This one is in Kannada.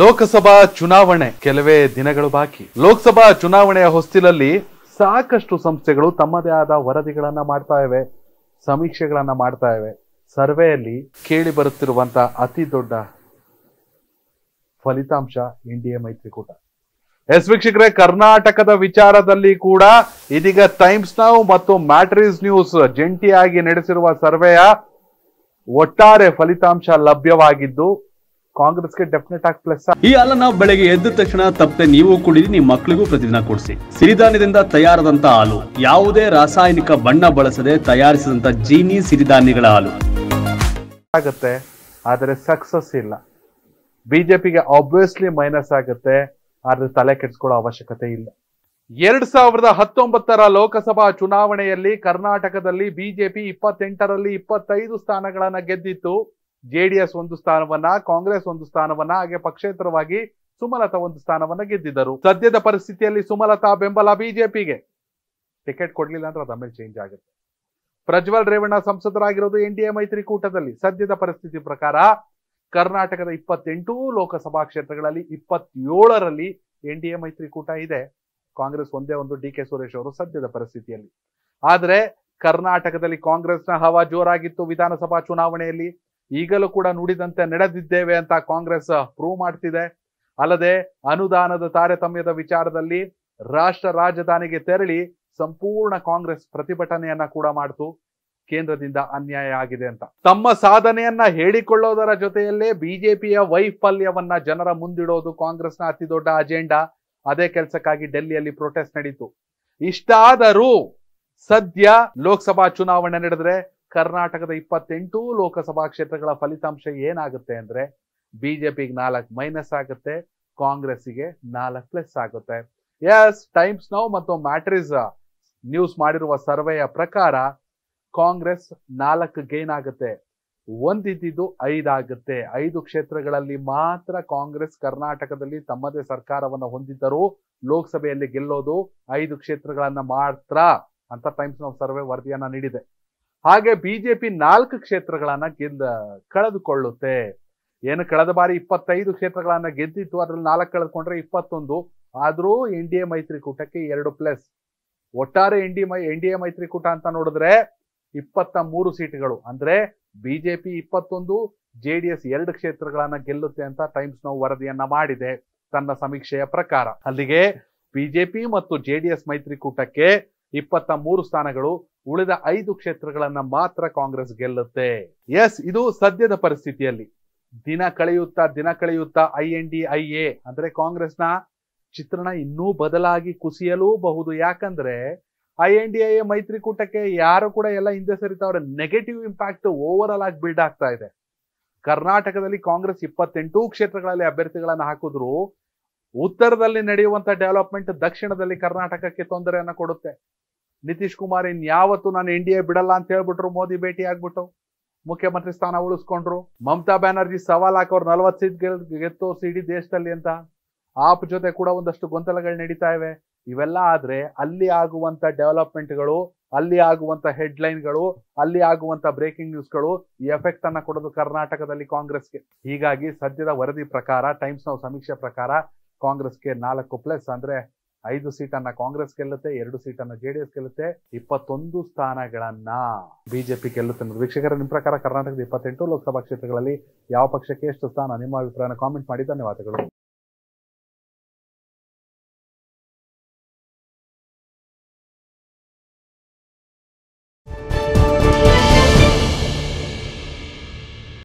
ಲೋಕಸಭಾ ಚುನಾವಣೆ ಕೆಲವೇ ದಿನಗಳು ಬಾಕಿ ಲೋಕಸಭಾ ಚುನಾವಣೆಯ ಹೊಸ್ತಿಲಲ್ಲಿ ಸಾಕಷ್ಟು ಸಂಸ್ಥೆಗಳು ತಮ್ಮದೇ ಆದ ವರದಿಗಳನ್ನ ಮಾಡ್ತಾ ಇವೆ ಸಮೀಕ್ಷೆಗಳನ್ನ ಮಾಡ್ತಾ ಇವೆ ಸರ್ವೆಯಲ್ಲಿ ಕೇಳಿ ಬರುತ್ತಿರುವಂತಹ ಅತಿ ದೊಡ್ಡ ಫಲಿತಾಂಶ ಎನ್ ಡಿ ಎ ಮೈತ್ರಿಕೂಟ ಎಸ್ ವೀಕ್ಷಕರೇ ಕರ್ನಾಟಕದ ವಿಚಾರದಲ್ಲಿ ಕೂಡ ಇದೀಗ ಟೈಮ್ಸ್ ನಾವು ಮತ್ತು ಮ್ಯಾಟ್ರೀಸ್ ನ್ಯೂಸ್ ಜಂಟಿಯಾಗಿ ನಡೆಸಿರುವ ಸರ್ವೆಯ ಒಟ್ಟಾರೆ ಫಲಿತಾಂಶ ಲಭ್ಯವಾಗಿದ್ದು ಕಾಂಗ್ರೆಸ್ಗೆ ಡೆಫಿನೆಟ್ ಆಗಿ ಪ್ಲಸ್ ಈ ನಾವು ಬೆಳಗ್ಗೆ ಎದ್ದ ತಕ್ಷಣ ತಪ್ಪದೆ ನೀವು ಕುಡಿದು ನಿಮ್ಮ ಮಕ್ಕಳಿಗೂ ಪ್ರತಿದಿನ ಕೊಡಿಸಿ ಸಿರಿಧಾನ್ಯದಿಂದ ತಯಾರದಂತ ಹಾಲು ಯಾವುದೇ ರಾಸಾಯನಿಕ ಬಣ್ಣ ಬಳಸದೆ ತಯಾರಿಸಿದಂತ ಜೀನಿ ಸಿರಿಧಾನ್ಯಗಳ ಹಾಲು ಆಗುತ್ತೆ ಆದರೆ ಸಕ್ಸಸ್ ಇಲ್ಲ ಬಿಜೆಪಿಗೆ ಆಬ್ವಿಯಸ್ಲಿ ಮೈನಸ್ ಆಗುತ್ತೆ ಆದ್ರೆ ತಲೆ ಕೆಡಿಸ್ಕೊಳ್ಳೋ ಅವಶ್ಯಕತೆ ಇಲ್ಲ ಎರಡ್ ಸಾವಿರದ ಹತ್ತೊಂಬತ್ತರ ಲೋಕಸಭಾ ಚುನಾವಣೆಯಲ್ಲಿ ಕರ್ನಾಟಕದಲ್ಲಿ ಬಿಜೆಪಿ ಇಪ್ಪತ್ತೆಂಟರಲ್ಲಿ ಇಪ್ಪತ್ತೈದು ಸ್ಥಾನಗಳನ್ನ ಗೆದ್ದಿತ್ತು ಜೆಡಿಎಸ್ ಒಂದು ಸ್ಥಾನವನ್ನ ಕಾಂಗ್ರೆಸ್ ಒಂದು ಸ್ಥಾನವನ್ನ ಹಾಗೆ ಪಕ್ಷೇತರವಾಗಿ ಸುಮಲತಾ ಒಂದು ಸ್ಥಾನವನ್ನ ಗೆದ್ದಿದ್ದರು ಸದ್ಯದ ಪರಿಸ್ಥಿತಿಯಲ್ಲಿ ಸುಮಲತಾ ಬೆಂಬಲ ಬಿಜೆಪಿಗೆ ಟಿಕೆಟ್ ಕೊಡ್ಲಿಲ್ಲ ಅಂದ್ರೆ ಅದಮೇಲೆ ಚೇಂಜ್ ಆಗುತ್ತೆ ಪ್ರಜ್ವಲ್ ರೇವಣ್ಣ ಸಂಸದರಾಗಿರೋದು ಎನ್ ಡಿ ಎ ಮೈತ್ರಿಕೂಟದಲ್ಲಿ ಸದ್ಯದ ಪರಿಸ್ಥಿತಿ ಪ್ರಕಾರ ಕರ್ನಾಟಕದ ಇಪ್ಪತ್ತೆಂಟು ಲೋಕಸಭಾ ಕ್ಷೇತ್ರಗಳಲ್ಲಿ ಇಪ್ಪತ್ತೇಳರಲ್ಲಿ ಎನ್ ಡಿ ಎ ಮೈತ್ರಿಕೂಟ ಇದೆ ಕಾಂಗ್ರೆಸ್ ಒಂದೇ ಒಂದು ಡಿ ಕೆ ಸುರೇಶ್ ಅವರು ಸದ್ಯದ ಪರಿಸ್ಥಿತಿಯಲ್ಲಿ ಆದರೆ ಕರ್ನಾಟಕದಲ್ಲಿ ಕಾಂಗ್ರೆಸ್ನ ಹವಾ ಜೋರಾಗಿತ್ತು ವಿಧಾನಸಭಾ ಚುನಾವಣೆಯಲ್ಲಿ ಈಗಲೂ ಕೂಡ ನುಡಿದಂತೆ ನಡೆದಿದ್ದೇವೆ ಅಂತ ಕಾಂಗ್ರೆಸ್ ಪ್ರೂವ್ ಮಾಡ್ತಿದೆ ಅಲ್ಲದೆ ಅನುದಾನದ ತಾರತಮ್ಯದ ವಿಚಾರದಲ್ಲಿ ರಾಷ್ಟ್ರ ರಾಜಧಾನಿಗೆ ತೆರಳಿ ಸಂಪೂರ್ಣ ಕಾಂಗ್ರೆಸ್ ಪ್ರತಿಭಟನೆಯನ್ನ ಕೂಡ ಮಾಡ್ತು ಕೇಂದ್ರದಿಂದ ಅನ್ಯಾಯ ಆಗಿದೆ ಅಂತ ತಮ್ಮ ಸಾಧನೆಯನ್ನ ಹೇಳಿಕೊಳ್ಳೋದರ ಜೊತೆಯಲ್ಲೇ ಬಿಜೆಪಿಯ ವೈಫಲ್ಯವನ್ನ ಜನರ ಮುಂದಿಡೋದು ಕಾಂಗ್ರೆಸ್ನ ಅತಿ ದೊಡ್ಡ ಅಜೆಂಡಾ ಅದೇ ಕೆಲಸಕ್ಕಾಗಿ ಡೆಲ್ಲಿಯಲ್ಲಿ ಪ್ರೊಟೆಸ್ಟ್ ನಡೀತು ಇಷ್ಟಾದರೂ ಸದ್ಯ ಲೋಕಸಭಾ ಚುನಾವಣೆ ನಡೆದ್ರೆ ಕರ್ನಾಟಕದ ಇಪ್ಪತ್ತೆಂಟು ಲೋಕಸಭಾ ಕ್ಷೇತ್ರಗಳ ಫಲಿತಾಂಶ ಏನಾಗುತ್ತೆ ಅಂದ್ರೆ ಬಿಜೆಪಿಗೆ ನಾಲ್ಕು ಮೈನಸ್ ಆಗುತ್ತೆ ಕಾಂಗ್ರೆಸ್ಸಿಗೆ ನಾಲ್ಕು ಪ್ಲಸ್ ಆಗುತ್ತೆ ಎಸ್ ಟೈಮ್ಸ್ ನೌ ಮತ್ತು ಮ್ಯಾಟ್ರಿಸ್ ನ್ಯೂಸ್ ಮಾಡಿರುವ ಸರ್ವೆಯ ಪ್ರಕಾರ ಕಾಂಗ್ರೆಸ್ ನಾಲ್ಕು ಗೇನ್ ಆಗುತ್ತೆ ಒಂದಿದ್ದು ಐದಾಗುತ್ತೆ ಐದು ಕ್ಷೇತ್ರಗಳಲ್ಲಿ ಮಾತ್ರ ಕಾಂಗ್ರೆಸ್ ಕರ್ನಾಟಕದಲ್ಲಿ ತಮ್ಮದೇ ಸರ್ಕಾರವನ್ನು ಹೊಂದಿದ್ದರೂ ಲೋಕಸಭೆಯಲ್ಲಿ ಗೆಲ್ಲೋದು ಐದು ಕ್ಷೇತ್ರಗಳನ್ನ ಮಾತ್ರ ಅಂತ ಟೈಮ್ಸ್ ನೌ ಸರ್ವೆ ವರದಿಯನ್ನ ನೀಡಿದೆ ಹಾಗೆ ಬಿಜೆಪಿ ನಾಲ್ಕು ಕ್ಷೇತ್ರಗಳನ್ನ ಗೆದ್ದ ಕಳೆದುಕೊಳ್ಳುತ್ತೆ ಏನು ಕಳೆದ ಬಾರಿ ಇಪ್ಪತ್ತೈದು ಕ್ಷೇತ್ರಗಳನ್ನ ಗೆದ್ದಿತ್ತು ಅದ್ರಲ್ಲಿ ನಾಲ್ಕು ಕಳೆದುಕೊಂಡ್ರೆ ಇಪ್ಪತ್ತೊಂದು ಆದರೂ ಎನ್ ಡಿ ಎ ಮೈತ್ರಿಕೂಟಕ್ಕೆ ಎರಡು ಪ್ಲಸ್ ಒಟ್ಟಾರೆ ಎನ್ ಡಿ ಮೈ ಎನ್ ಡಿ ಎ ಮೈತ್ರಿಕೂಟ ಅಂತ ನೋಡಿದ್ರೆ ಇಪ್ಪತ್ತ ಮೂರು ಸೀಟ್ಗಳು ಅಂದ್ರೆ ಬಿಜೆಪಿ ಇಪ್ಪತ್ತೊಂದು ಜೆ ಡಿ ಎಸ್ ಎರಡು ಕ್ಷೇತ್ರಗಳನ್ನ ಗೆಲ್ಲುತ್ತೆ ಅಂತ ಟೈಮ್ಸ್ ನೌ ವರದಿಯನ್ನ ಮಾಡಿದೆ ತನ್ನ ಸಮೀಕ್ಷೆಯ ಪ್ರಕಾರ ಅಲ್ಲಿಗೆ ಬಿಜೆಪಿ ಮತ್ತು ಜೆ ಡಿ ಎಸ್ ಮೈತ್ರಿಕೂಟಕ್ಕೆ ಇಪ್ಪತ್ತ ಮೂರು ಸ್ಥಾನಗಳು ಉಳಿದ ಐದು ಕ್ಷೇತ್ರಗಳನ್ನ ಮಾತ್ರ ಕಾಂಗ್ರೆಸ್ ಗೆಲ್ಲುತ್ತೆ ಎಸ್ ಇದು ಸದ್ಯದ ಪರಿಸ್ಥಿತಿಯಲ್ಲಿ ದಿನ ಕಳೆಯುತ್ತಾ ದಿನ ಕಳೆಯುತ್ತಾ I N D I A ಅಂದ್ರೆ ಕಾಂಗ್ರೆಸ್ನ ಚಿತ್ರಣ ಇನ್ನೂ ಬದಲಾಗಿ ಬಹುದು ಯಾಕಂದ್ರೆ I N D I A ಮೈತ್ರಿಕೂಟಕ್ಕೆ ಯಾರು ಕೂಡ ಎಲ್ಲ ಹಿಂದೆ ಸರಿತಾವ್ರೆ ನೆಗೆಟಿವ್ ಇಂಪ್ಯಾಕ್ಟ್ ಓವರ್ ಆಲ್ ಆಗಿ ಬಿಲ್ಡ್ ಆಗ್ತಾ ಇದೆ ಕರ್ನಾಟಕದಲ್ಲಿ ಕಾಂಗ್ರೆಸ್ ಇಪ್ಪತ್ತೆಂಟು ಕ್ಷೇತ್ರಗಳಲ್ಲಿ ಅಭ್ಯರ್ಥಿಗಳನ್ನು ಹಾಕಿದ್ರು ಉತ್ತರದಲ್ಲಿ ನಡೆಯುವಂತ ಡೆವಲಪ್ಮೆಂಟ್ ದಕ್ಷಿಣದಲ್ಲಿ ಕರ್ನಾಟಕಕ್ಕೆ ತೊಂದರೆಯನ್ನ ಕೊಡುತ್ತೆ ನಿತೀಶ್ ಕುಮಾರ್ ಇನ್ಯಾವತ್ತು ನಾನು ಎ ಬಿಡಲ್ಲ ಅಂತ ಹೇಳ್ಬಿಟ್ರು ಮೋದಿ ಭೇಟಿ ಆಗ್ಬಿಟ್ಟು ಮುಖ್ಯಮಂತ್ರಿ ಸ್ಥಾನ ಉಳಿಸ್ಕೊಂಡ್ರು ಮಮತಾ ಬ್ಯಾನರ್ಜಿ ಸವಾಲ್ ಹಾಕೋರು ನಲ್ವತ್ತು ಸೀಟ್ ಗೆಲ್ ಇಡೀ ದೇಶದಲ್ಲಿ ಅಂತ ಆಪ್ ಜೊತೆ ಕೂಡ ಒಂದಷ್ಟು ಗೊಂದಲಗಳು ನಡೀತಾ ಇವೆ ಇವೆಲ್ಲ ಆದ್ರೆ ಅಲ್ಲಿ ಆಗುವಂತ ಡೆವಲಪ್ಮೆಂಟ್ಗಳು ಅಲ್ಲಿ ಆಗುವಂತ ಹೆಡ್ಲೈನ್ಗಳು ಅಲ್ಲಿ ಆಗುವಂತ ಬ್ರೇಕಿಂಗ್ ನ್ಯೂಸ್ಗಳು ಈ ಎಫೆಕ್ಟ್ ಅನ್ನ ಕೊಡೋದು ಕರ್ನಾಟಕದಲ್ಲಿ ಕಾಂಗ್ರೆಸ್ಗೆ ಹೀಗಾಗಿ ಸದ್ಯದ ವರದಿ ಪ್ರಕಾರ ಟೈಮ್ಸ್ ನಾವು ಸಮೀಕ್ಷೆ ಪ್ರಕಾರ ಕಾಂಗ್ರೆಸ್ಗೆ ನಾಲ್ಕು ಪ್ಲಸ್ ಅಂದ್ರೆ ಐದು ಸೀಟನ್ನ ಕಾಂಗ್ರೆಸ್ ಗೆಲ್ಲುತ್ತೆ ಎರಡು ಸೀಟನ್ನ ಜೆಡಿಎಸ್ ಗೆಲ್ಲುತ್ತೆ ಇಪ್ಪತ್ತೊಂದು ಸ್ಥಾನಗಳನ್ನ ಬಿಜೆಪಿ ಗೆಲ್ಲುತ್ತೆ ವೀಕ್ಷಕರ ನಿಮ್ಮ ಪ್ರಕಾರ ಕರ್ನಾಟಕದ ಇಪ್ಪತ್ತೆಂಟು ಲೋಕಸಭಾ ಕ್ಷೇತ್ರಗಳಲ್ಲಿ ಯಾವ ಪಕ್ಷಕ್ಕೆ ಎಷ್ಟು ಸ್ಥಾನ ನಿಮ್ಮ ಅಭಿಪ್ರಾಯನ ಕಾಮೆಂಟ್ ಮಾಡಿ ಧನ್ಯವಾದಗಳು